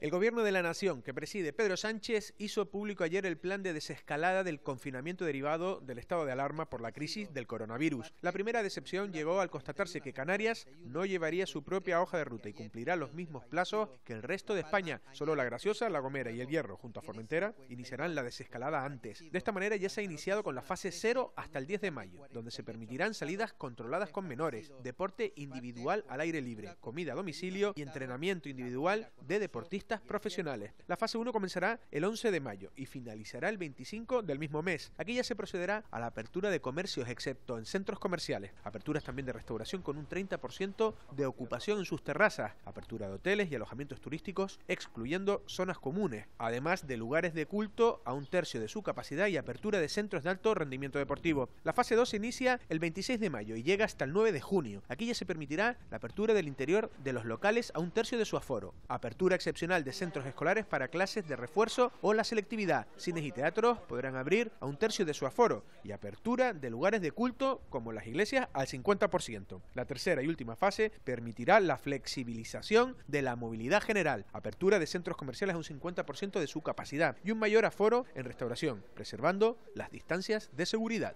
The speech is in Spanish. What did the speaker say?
El gobierno de la nación, que preside Pedro Sánchez, hizo público ayer el plan de desescalada del confinamiento derivado del estado de alarma por la crisis del coronavirus. La primera decepción llegó al constatarse que Canarias no llevaría su propia hoja de ruta y cumplirá los mismos plazos que el resto de España. Solo La Graciosa, La Gomera y El Hierro, junto a Formentera, iniciarán la desescalada antes. De esta manera ya se ha iniciado con la fase cero hasta el 10 de mayo, donde se permitirán salidas controladas con menores, deporte individual al aire libre, comida a domicilio y entrenamiento individual de deportistas profesionales. La fase 1 comenzará el 11 de mayo y finalizará el 25 del mismo mes. Aquí ya se procederá a la apertura de comercios excepto en centros comerciales, aperturas también de restauración con un 30% de ocupación en sus terrazas, apertura de hoteles y alojamientos turísticos excluyendo zonas comunes, además de lugares de culto a un tercio de su capacidad y apertura de centros de alto rendimiento deportivo. La fase 2 inicia el 26 de mayo y llega hasta el 9 de junio. Aquí ya se permitirá la apertura del interior de los locales a un tercio de su aforo, apertura excepcional de Centros Escolares para clases de refuerzo o la selectividad. Cines y teatros podrán abrir a un tercio de su aforo y apertura de lugares de culto como las iglesias al 50%. La tercera y última fase permitirá la flexibilización de la movilidad general, apertura de centros comerciales a un 50% de su capacidad y un mayor aforo en restauración, preservando las distancias de seguridad.